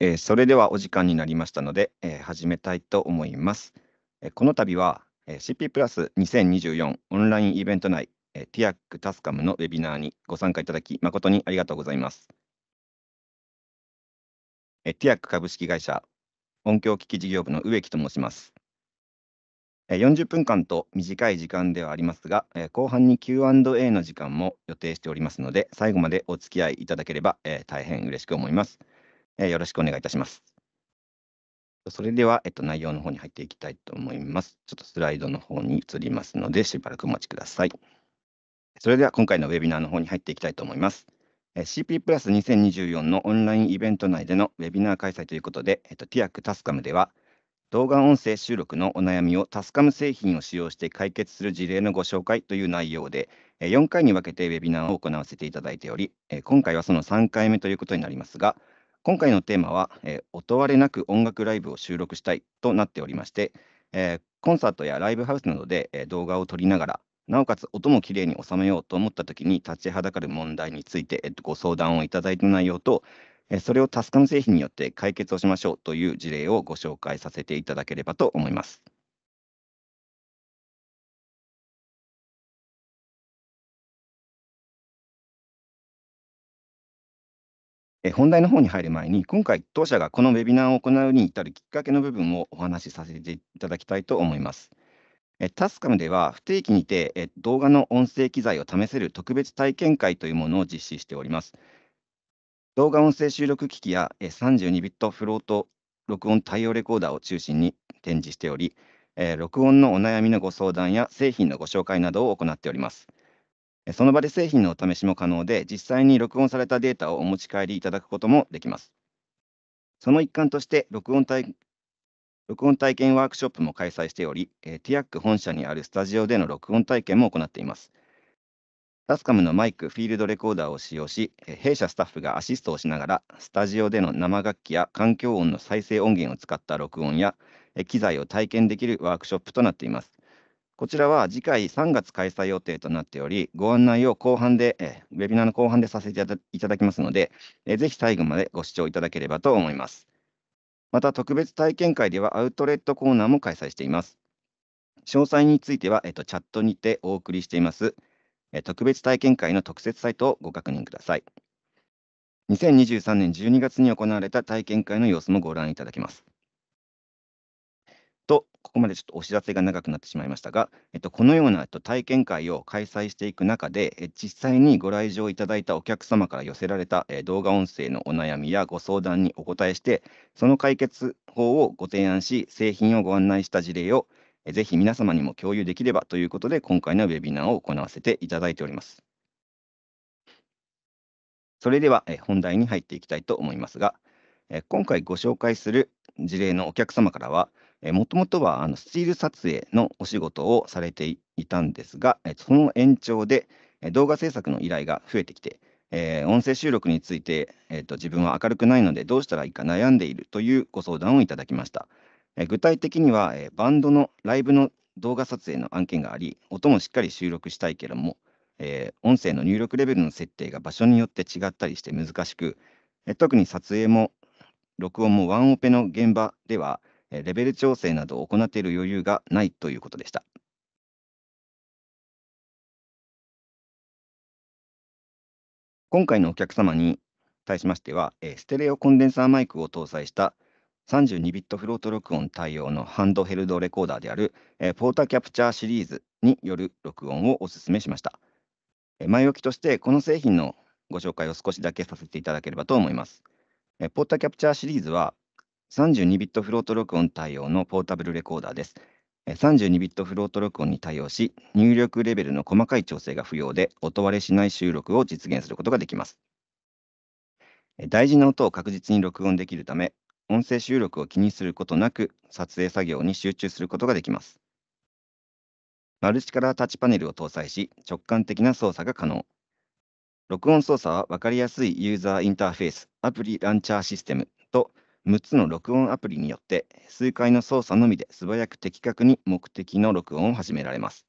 えー、それではお時間になりましたので、えー、始めたいと思います。えー、この度は、え CP プラス2024オンラインイベント内、えティアックタスカムのウェビナーにご参加いただき誠にありがとうございます。えティアック株式会社音響機器事業部の植木と申します。え40分間と短い時間ではありますが、え後半に Q&A の時間も予定しておりますので、最後までお付き合いいただければ、え大変嬉しく思います。えよろしくお願いいたします。それでは、えっと、内容の方に入っていきたいと思います。ちょっとスライドの方に移りますので、しばらくお待ちください。それでは、今回のウェビナーの方に入っていきたいと思います。CP プラス2024のオンラインイベント内でのウェビナー開催ということで、えっと、TIAC タスカムでは、動画音声収録のお悩みをタスカム製品を使用して解決する事例のご紹介という内容で、4回に分けてウェビナーを行わせていただいており、今回はその3回目ということになりますが、今回のテーマは、えー、音割れなく音楽ライブを収録したいとなっておりまして、えー、コンサートやライブハウスなどで、えー、動画を撮りながら、なおかつ音もきれいに収めようと思ったときに立ちはだかる問題について、えっと、ご相談をいただいた内容と、えそれをタスカの製品によって解決をしましょうという事例をご紹介させていただければと思います。え本題の方に入る前に、今回当社がこのウェビナーを行うに至るきっかけの部分をお話しさせていただきたいと思います。タスカムでは不定期にて動画の音声機材を試せる特別体験会というものを実施しております。動画音声収録機器や32ビットフロート録音対応レコーダーを中心に展示しており、録音のお悩みのご相談や製品のご紹介などを行っております。その場で製品のお試しも可能で、実際に録音されたデータをお持ち帰りいただくこともできます。その一環として録音体、録音体験ワークショップも開催しており、えー、TIAC 本社にあるスタジオでの録音体験も行っています。タスカムのマイク、フィールドレコーダーを使用し、弊社スタッフがアシストをしながら、スタジオでの生楽器や環境音の再生音源を使った録音や、機材を体験できるワークショップとなっています。こちらは次回3月開催予定となっており、ご案内を後半で、えウェビナーの後半でさせていただきますので、えぜひ最後までご視聴いただければと思います。また、特別体験会ではアウトレットコーナーも開催しています。詳細については、えっと、チャットにてお送りしています、え特別体験会の特設サイトをご確認ください。2023年12月に行われた体験会の様子もご覧いただけます。ここまでちょっとお知らせが長くなってしまいましたが、えっと、このような、えっと、体験会を開催していく中で、え実際にご来場いただいたお客様から寄せられた、え動画音声のお悩みやご相談にお答えして、その解決法をご提案し、製品をご案内した事例を、えぜひ皆様にも共有できればということで、今回のウェビナーを行わせていただいております。それでは、え本題に入っていきたいと思いますが、え今回ご紹介する事例のお客様からは、もともとはあのスチール撮影のお仕事をされていたんですが、その延長で動画制作の依頼が増えてきて、えー、音声収録について、えーと、自分は明るくないのでどうしたらいいか悩んでいるというご相談をいただきました。えー、具体的には、えー、バンドのライブの動画撮影の案件があり、音もしっかり収録したいけれども、えー、音声の入力レベルの設定が場所によって違ったりして難しく、えー、特に撮影も録音もワンオペの現場では、レベル調整などを行っている余裕がないということでした。今回のお客様に対しましては、ステレオコンデンサーマイクを搭載した32ビットフロート録音対応のハンドヘルドレコーダーである、ポータキャプチャーシリーズによる録音をお勧めしました。前置きとして、この製品のご紹介を少しだけさせていただければと思います。ポータキャプチャーシリーズは、32ビットフロート録音対応のポータブルレコーダーです。32ビットフロート録音に対応し、入力レベルの細かい調整が不要で、音割れしない収録を実現することができます。大事な音を確実に録音できるため、音声収録を気にすることなく、撮影作業に集中することができます。マルチカラータッチパネルを搭載し、直感的な操作が可能。録音操作は分かりやすいユーザーインターフェース、アプリランチャーシステムと、6つの録音アプリによって数回の操作のみで素早く的確に目的の録音を始められます。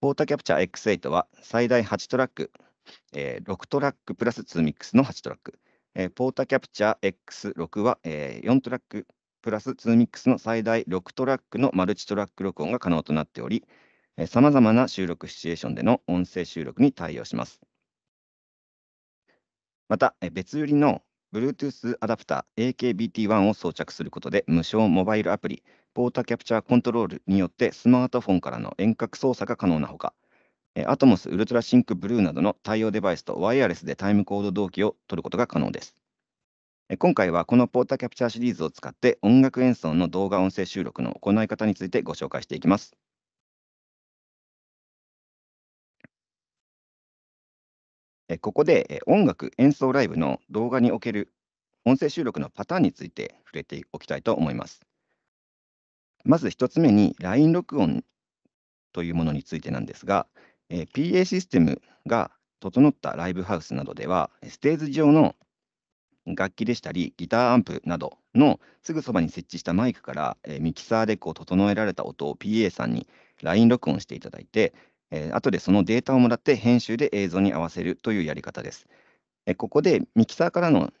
ポータキャプチャー X8 は最大8トラック、え6トラックプラス2ミックスの8トラック、えポータキャプチャー X6 は、え4トラックプラス2ミックスの最大6トラックのマルチトラック録音が可能となっており、さまざまな収録シチュエーションでの音声収録に対応します。また、別売りの Bluetooth アダプター AKBT1 を装着することで無償モバイルアプリポータキャプチャーコントロールによってスマートフォンからの遠隔操作が可能なほか、Atomos ウルトラシンクブルーなどの対応デバイスとワイヤレスでタイムコード同期を取ることが可能です。今回はこのポータキャプチャーシリーズを使って音楽演奏の動画音声収録の行い方についてご紹介していきます。ここで音楽演奏ライブの動画における音声収録のパターンについて触れておきたいと思います。まず1つ目に LINE 録音というものについてなんですが、え PA システムが整ったライブハウスなどでは、ステージ上の楽器でしたり、ギターアンプなどのすぐそばに設置したマイクから、えミキサーでこう整えられた音を PA さんに LINE 録音していただいて、えー、後でそのデータをもらって編集で映像に合わせるというやり方です。えー、ここでミキサーからの、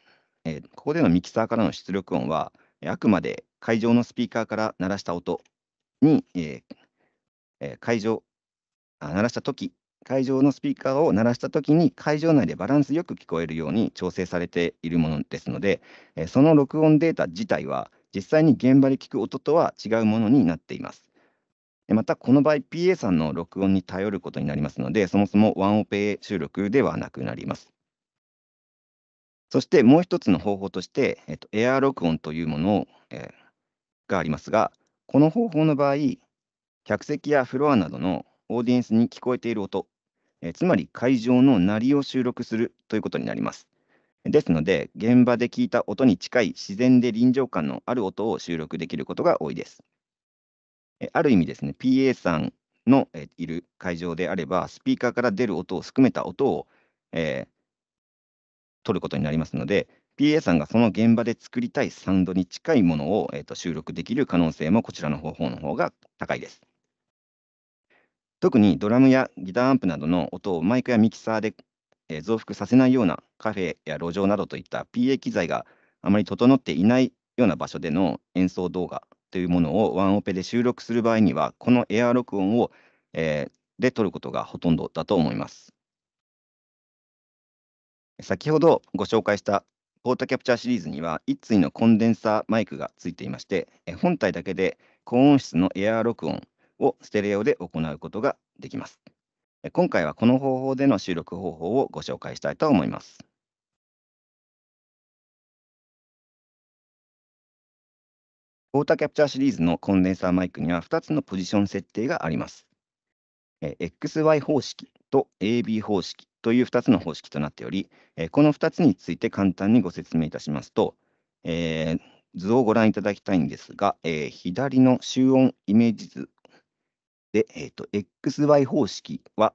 えー、ここでのミキサーからの出力音は、あくまで会場のスピーカーから鳴らした音に、えー、会場、あ鳴らした時会場のスピーカーを鳴らした時に会場内でバランスよく聞こえるように調整されているものですので、えその録音データ自体は実際に現場で聞く音とは違うものになっています。また、この場合、PA さんの録音に頼ることになりますので、そもそもワンオペ収録ではなくなります。そしてもう一つの方法として、えっと、エアー録音というものを、えー、がありますが、この方法の場合、客席やフロアなどのオーディエンスに聞こえている音、えー、つまり会場の鳴りを収録するということになります。ですので、現場で聞いた音に近い自然で臨場感のある音を収録できることが多いです。ある意味ですね、PA さんのいる会場であれば、スピーカーから出る音を含めた音を、えー、取ることになりますので、PA さんがその現場で作りたいサウンドに近いものを、えーと、収録できる可能性もこちらの方法の方が高いです。特にドラムやギターアンプなどの音をマイクやミキサーで、え増幅させないようなカフェや路上などといった PA 機材があまり整っていないような場所での演奏動画というものをワンオペで収録する場合には、このエアー録音を、えー、で撮ることがほとんどだと思います。先ほどご紹介したポータキャプチャーシリーズには、1対のコンデンサーマイクがついていまして、本体だけで高音質のエアー録音をステレオで行うことができます。今回はこの方法での収録方法をご紹介したいと思います。ウォーターキャプチャーシリーズのコンデンサーマイクには2つのポジション設定があります。XY 方式と AB 方式という2つの方式となっており、この2つについて簡単にご説明いたしますと、えー、図をご覧いただきたいんですが、えー、左の集音イメージ図で、えーと、XY 方式は、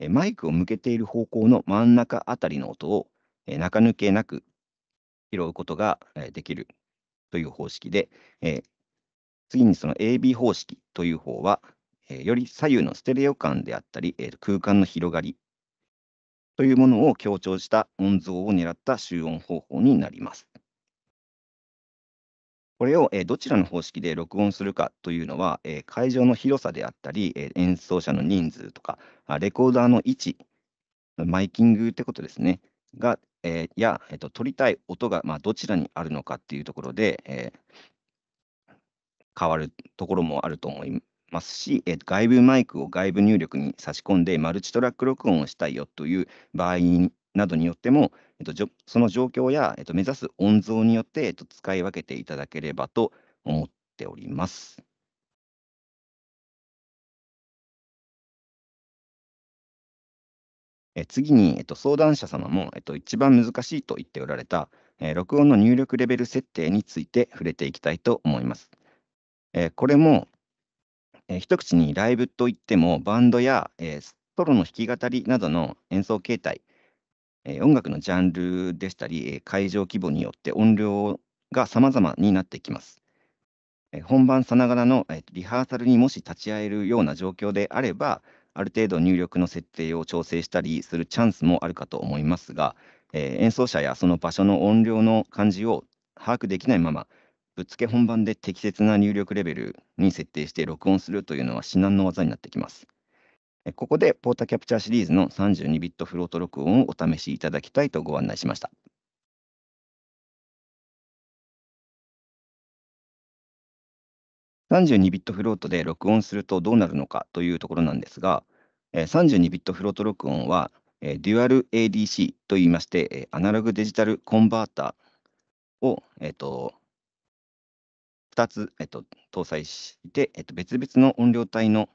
えマイクを向けている方向の真ん中あたりの音を、え中抜けなく拾うことができるという方式で、えー、次にその AB 方式という方は、えー、より左右のステレオ感であったり、えー、空間の広がりというものを強調した音像を狙った集音方法になります。これを、えどちらの方式で録音するかというのは、え会場の広さであったり、え演奏者の人数とか、レコーダーの位置、マイキングってことですね、が、えー、や、えーと、取りたい音が、まあ、どちらにあるのかっていうところで、えー、変わるところもあると思いますし、えー、外部マイクを外部入力に差し込んでマルチトラック録音をしたいよという場合などによっても、えーと、その状況や、えーと、と目指す音像によって、えー、と使い分けていただければと思っております。え次に、えと、相談者様も、えと、一番難しいと言っておられた、えー、録音の入力レベル設定について触れていきたいと思います。えー、これも、えー、一口にライブといってもバンドや、えソロの弾き語りなどの演奏形態、え音楽のジャンルでしたり、え会場規模によって音量が様々になってきます。え本番さながらの、えリハーサルにもし立ち会えるような状況であれば、ある程度入力の設定を調整したりするチャンスもあるかと思いますが、えー、演奏者やその場所の音量の感じを把握できないまま、ぶっつけ本番で適切な入力レベルに設定して録音するというのは至難の技になってきます。ここでポータキャプチャーシリーズの 32bit フロート録音をお試しいただきたいとご案内しました。32ビットフロートで録音するとどうなるのかというところなんですが、32ビットフロート録音は、デュアル ADC といいまして、アナログデジタルコンバーターを、えっと、2つ、えっと、搭載して、えっと、別々の音量帯の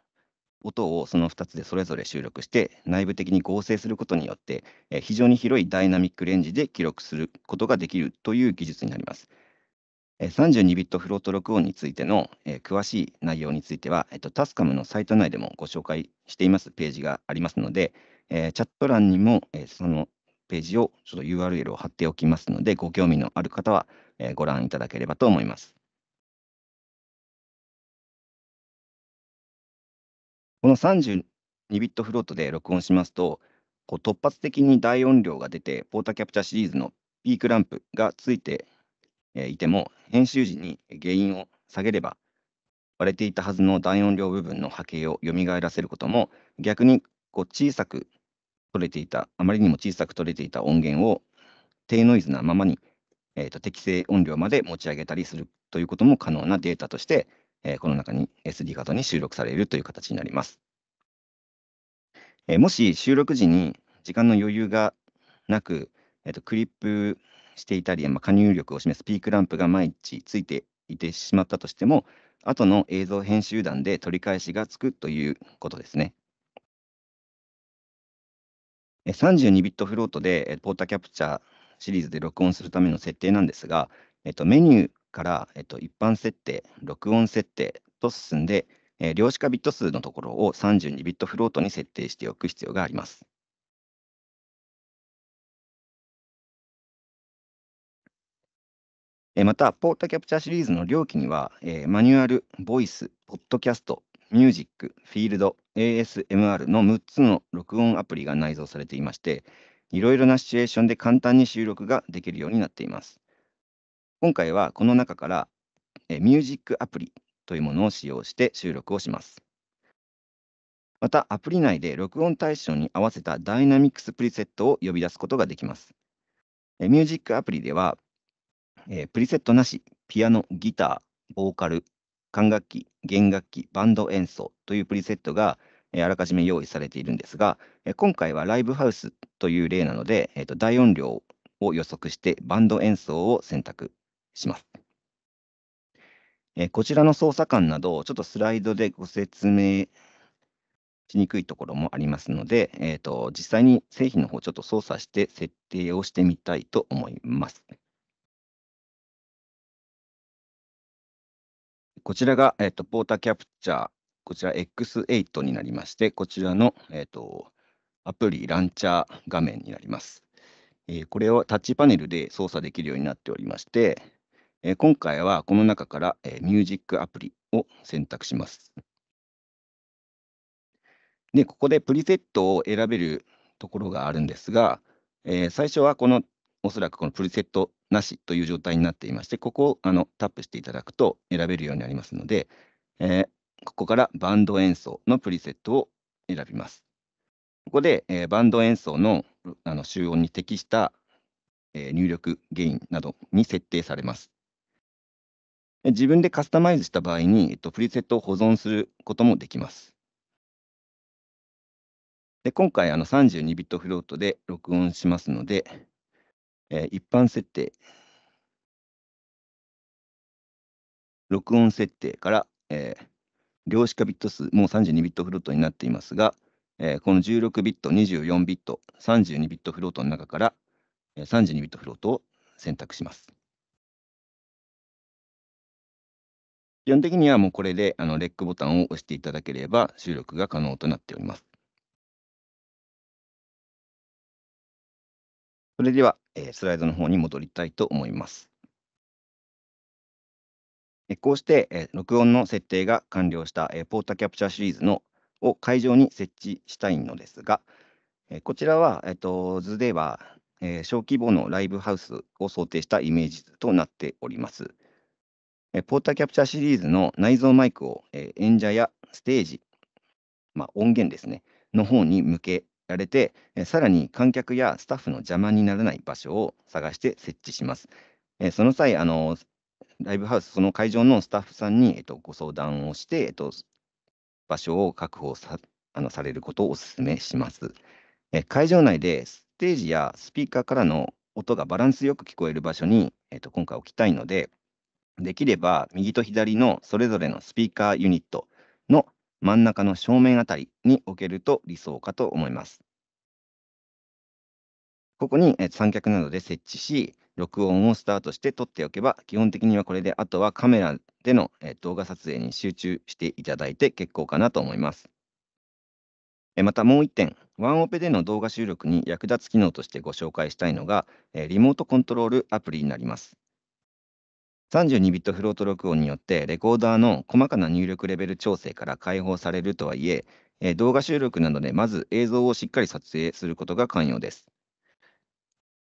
音をその2つでそれぞれ収録して内部的に合成することによって、え非常に広いダイナミックレンジで記録することができるという技術になります。32ビットフロート録音についての、えー、詳しい内容については、えっと、タスカムのサイト内でもご紹介していますページがありますので、えー、チャット欄にも、えー、そのページを、ちょっと URL を貼っておきますので、ご興味のある方は、えご覧いただければと思います。この32ビットフロートで録音しますと、こう突発的に大音量が出て、ポータキャプチャーシリーズのピークランプがついてえいても、編集時に原因を下げれば、割れていたはずの大音量部分の波形を蘇らせることも、逆にこう小さく取れていた、あまりにも小さく取れていた音源を低ノイズなままに、えーと、適正音量まで持ち上げたりするということも可能なデータとして、えー、この中に SD カードに収録されるという形になります。えー、もし収録時に時間の余裕がなく、えーとクリップしていたり、まあ、加入力を示すピークランプが毎日ついていてしまったとしても、後の映像編集団で取り返しがつくということですね。32ビットフロートでポータキャプチャーシリーズで録音するための設定なんですが、えっと、メニューから、えっと、一般設定、録音設定と進んで、え量子化ビット数のところを32ビットフロートに設定しておく必要があります。また、ポータキャプチャーシリーズの両機には、えー、マニュアル、ボイス、ポッドキャスト、ミュージック、フィールド、ASMR の6つの録音アプリが内蔵されていまして、いろいろなシチュエーションで簡単に収録ができるようになっています。今回はこの中から、えミュージックアプリというものを使用して収録をします。また、アプリ内で録音対象に合わせたダイナミクスプリセットを呼び出すことができます。ミュージックアプリでは、えー、プリセットなし、ピアノ、ギター、ボーカル、管楽器、弦楽器、バンド演奏というプリセットが、えー、あらかじめ用意されているんですが、えー、今回はライブハウスという例なので、えーと、大音量を予測してバンド演奏を選択します。えこちらの操作感など、ちょっとスライドでご説明しにくいところもありますので、えーと、と実際に製品の方ちょっと操作して設定をしてみたいと思います。こちらが、えっと、ポータキャプチャー、こちら X8 になりまして、こちらの、えっと、アプリランチャー画面になります。えー、これをタッチパネルで操作できるようになっておりまして、えー、今回はこの中から、えー、ミュージックアプリを選択します。で、ここでプリセットを選べるところがあるんですが、えー、最初はこのおそらくこのプリセットなしという状態になっていまして、ここをあのタップしていただくと選べるようになりますので、えー、ここからバンド演奏のプリセットを選びます。ここで、えー、バンド演奏のあの集音に適した、えー、入力ゲインなどに設定されます。自分でカスタマイズした場合に、えっと、プリセットを保存することもできます。で今回あの32ビットフロートで録音しますので、えー、一般設定、録音設定から、えー、量子化ビット数、もう32ビットフロートになっていますが、えー、この16ビット、24ビット、32ビットフロートの中から、えー、32ビットフロートを選択します。基本的にはもうこれであのレックボタンを押していただければ収録が可能となっております。それでは、えスライドの方に戻りたいと思います。えこうして、え録音の設定が完了した、えポータキャプチャーシリーズのを会場に設置したいのですが、えこちらは、えっと図では、え小規模のライブハウスを想定したイメージ図となっております。えポータキャプチャーシリーズの内蔵マイクを、え演者やステージ、まあ、音源ですね、の方に向けられて、えさらに観客やスタッフの邪魔にならない場所を探して設置します。えその際あの、ライブハウス、その会場のスタッフさんに、えっと、ご相談をして、えっと、場所を確保さあのされることをお勧めします。え会場内でステージやスピーカーからの音がバランスよく聞こえる場所に、えっと、今回置きたいので、できれば右と左のそれぞれのスピーカーユニット、真ん中の正面あたりに置けると理想かと思います。ここに三脚などで設置し、録音をスタートして撮っておけば、基本的にはこれで、あとはカメラでの動画撮影に集中していただいて結構かなと思います。またもう1点、ワンオペでの動画収録に役立つ機能としてご紹介したいのが、リモートコントロールアプリになります。32ビットフロート録音によってレコーダーの細かな入力レベル調整から解放されるとはいええー、動画収録などでまず映像をしっかり撮影することが肝要です。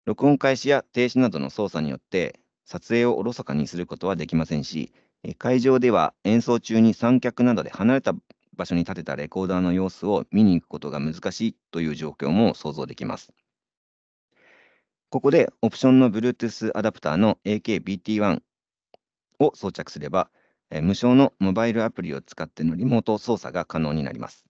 録音開始や停止などの操作によって撮影をおろそかにすることはできませんし、え会場では演奏中に三脚などで離れた場所に立てたレコーダーの様子を見に行くことが難しいという状況も想像できます。ここでオプションの Bluetooth アダプターの AKBT1 を装着すれば、え無償のモバイルアプリを使ってのリモート操作が可能になります。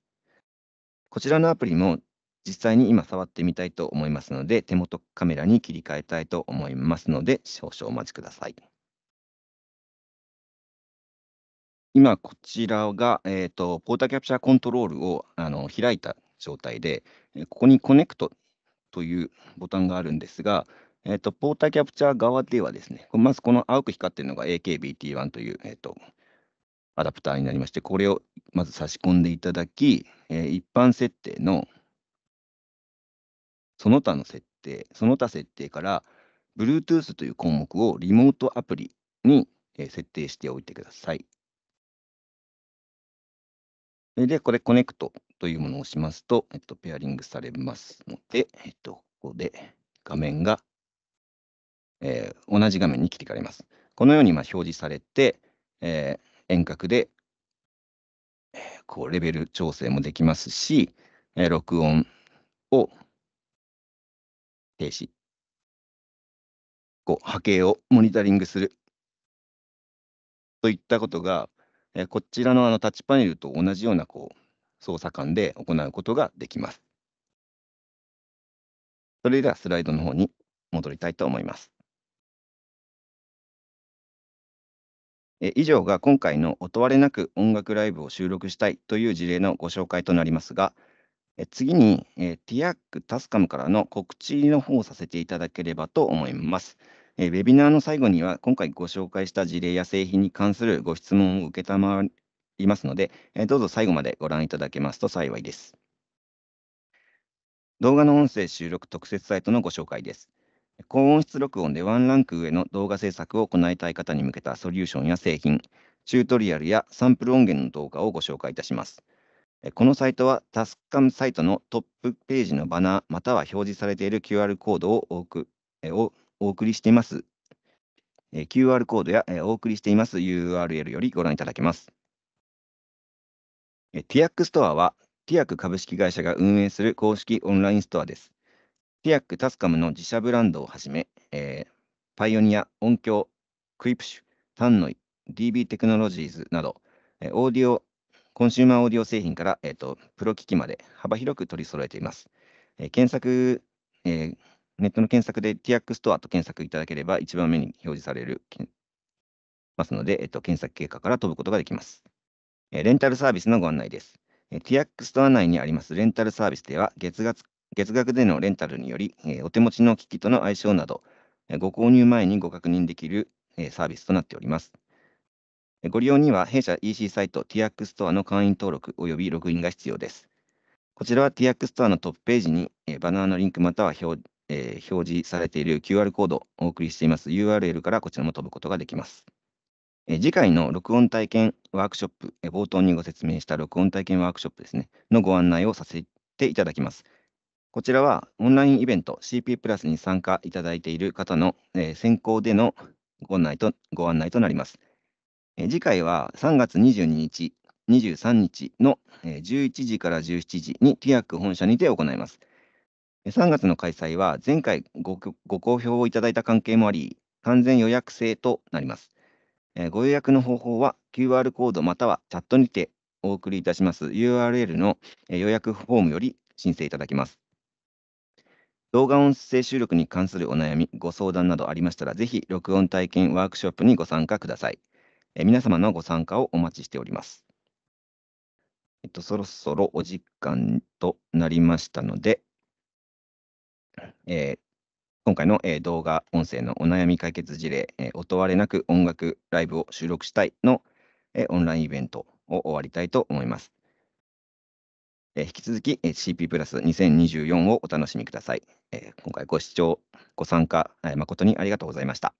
こちらのアプリも実際に今触ってみたいと思いますので、手元カメラに切り替えたいと思いますので、少々お待ちください。今、こちらが、えーと、とポータキャプチャーコントロールをあの開いた状態で、ここにコネクトというボタンがあるんですが、えっ、ー、と、ポーターキャプチャー側ではですね、まずこの青く光っているのが AKBT1 という、えっ、ー、と、アダプターになりまして、これをまず差し込んでいただき、えー、一般設定のその他の設定、その他設定から Bluetooth という項目をリモートアプリに、え設定しておいてください。で、これコネクトというものをしますと、えっと、ペアリングされますので、えっと、ここで画面がえー、同じ画面に切り替わります。このようにま表示されて、えー、遠隔で、えこうレベル調整もできますし、え録音を停止。こう波形をモニタリングするといったことが、えこちらのあのタッチパネルと同じようなこう操作感で行うことができます。それではスライドの方に戻りたいと思います。え以上が今回の「音割れなく音楽ライブを収録したい」という事例のご紹介となりますが、え次に、え TIAC タスカムからの告知の方をさせていただければと思います。えウェビナーの最後には今回ご紹介した事例や製品に関するご質問を承りますので、えどうぞ最後までご覧いただけますと幸いです。動画の音声収録特設サイトのご紹介です。高音質録音でワンランク上の動画制作を行いたい方に向けたソリューションや製品、チュートリアルやサンプル音源の動画をご紹介いたします。このサイトはタスカムサイトのトップページのバナーまたは表示されている QR コードを多くえお送りしています。QR コードやお送りしています URL よりご覧いただけます。ティアックストアはティアック株式会社が運営する公式オンラインストアです。ティアック・タスカムの自社ブランドをはじめ、えー、パイオニア、音響、クイプシュ、タンノイ、DB テクノロジーズなど、えー、オーディオ、コンシューマーオーディオ製品から、えーと、プロ機器まで幅広く取り揃えています。えー、検索、えー、ネットの検索で TX ストアと検索いただければ一番目に表示されるますので、えっと、検索結果から飛ぶことができます。レンタルサービスのご案内です。え TX ストア内にありますレンタルサービスでは月額月額でのレンタルにより、えお手持ちの機器との相性など、えご購入前にご確認できる、えサービスとなっております。ご利用には弊社 EC サイト t x a c ストアの会員登録及びログインが必要です。こちらは t x a c ストアのトップページにバナーのリンクまたは表,、えー、表示されている QR コードをお送りしています URL からこちらも飛ぶことができます。え次回の録音体験ワークショップ、え冒頭にご説明した録音体験ワークショップですね、のご案内をさせていただきます。こちらはオンラインイベント CP プラスに参加いただいている方の、え先行でのご案内とご案内となります。え次回は3月22日、23日の、え11時から17時にティアック本社にて行います。3月の開催は前回ご好評をいただいた関係もあり、完全予約制となります。ご予約の方法は QR コードまたはチャットにてお送りいたします URL の予約フォームより申請いただきます。動画音声収録に関するお悩み、ご相談などありましたら、ぜひ録音体験ワークショップにご参加ください。え皆様のご参加をお待ちしております。えっと、そろそろお時間となりましたので、えー、今回の、えー、動画音声のお悩み解決事例、えー、お問われなく音楽ライブを収録したいの、えオンラインイベントを終わりたいと思います。え引き続き CP プラス2024をお楽しみください。え今回ご視聴、ご参加、え誠にありがとうございました。